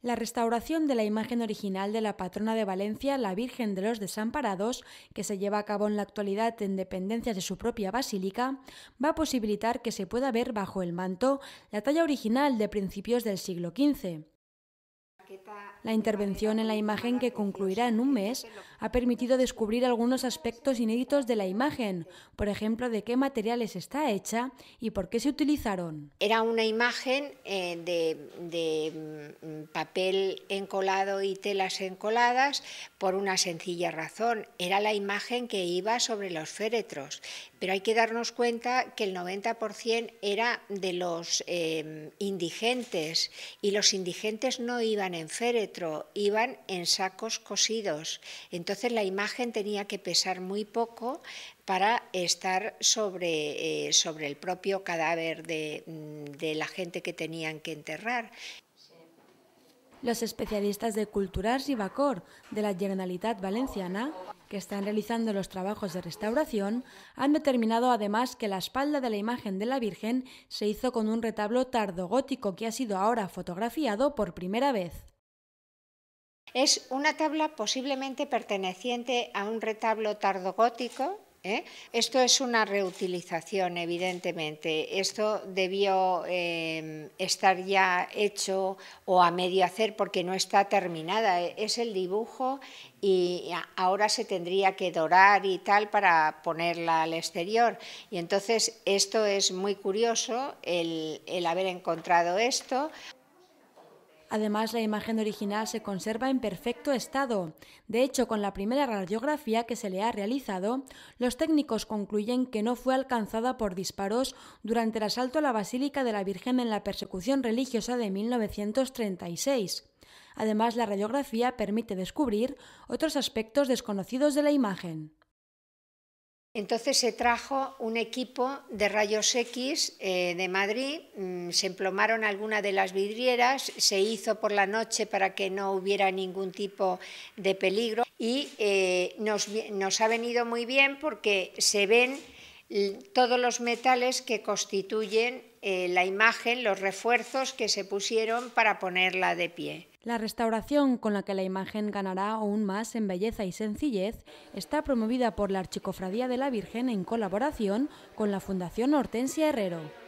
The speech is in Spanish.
La restauración de la imagen original de la patrona de Valencia, la Virgen de los Desamparados, que se lleva a cabo en la actualidad en dependencias de su propia basílica, va a posibilitar que se pueda ver bajo el manto la talla original de principios del siglo XV. La intervención en la imagen, que concluirá en un mes, ha permitido descubrir algunos aspectos inéditos de la imagen, por ejemplo, de qué materiales está hecha y por qué se utilizaron. Era una imagen eh, de, mm, papel encolado y telas encoladas por una sencilla razón. Era la imagen que iba sobre los féretros, pero hay que darnos cuenta que el 90% era de los eh, indigentes y los indigentes no iban en féretros iban en sacos cosidos. Entonces la imagen tenía que pesar muy poco para estar sobre, eh, sobre el propio cadáver mm, de, la gente que tenían que enterrar. Los especialistas de y Ribacor de la Generalitat Valenciana, que están realizando los trabajos de restauración, han determinado además que la espalda de la imagen de la Virgen se hizo con un retablo tardogótico que ha sido ahora fotografiado por primera vez. Es una tabla posiblemente perteneciente a un retablo tardogótico. ¿eh? Esto es una reutilización, evidentemente. Esto debió eh, estar ya hecho o a medio hacer porque no está terminada. Es el dibujo y ahora se tendría que dorar y tal para ponerla al exterior. Y entonces esto es muy curioso, el haber encontrado esto. Además, la imagen original se conserva en perfecto estado. De hecho, con la primera radiografía que se le ha realizado, los técnicos concluyen que no fue alcanzada por disparos durante el asalto a la Basílica de la Virgen en la persecución religiosa de 1936. Además, la radiografía permite descubrir otros aspectos desconocidos de la imagen. Entonces se trajo un equipo de rayos X eh, de Madrid, mm, se emplomaron algunas de las vidrieras, se hizo por la noche para que no hubiera ningún tipo de peligro y eh, nos ha venido muy bien porque se ven todos los metales que constituyen eh, la imagen, los refuerzos que se pusieron para ponerla de pie. La restauración, con la que la imagen ganará aún más en belleza y sencillez, está promovida por la Archicofradía de la Virgen en colaboración con la Fundación Hortensia Herrero.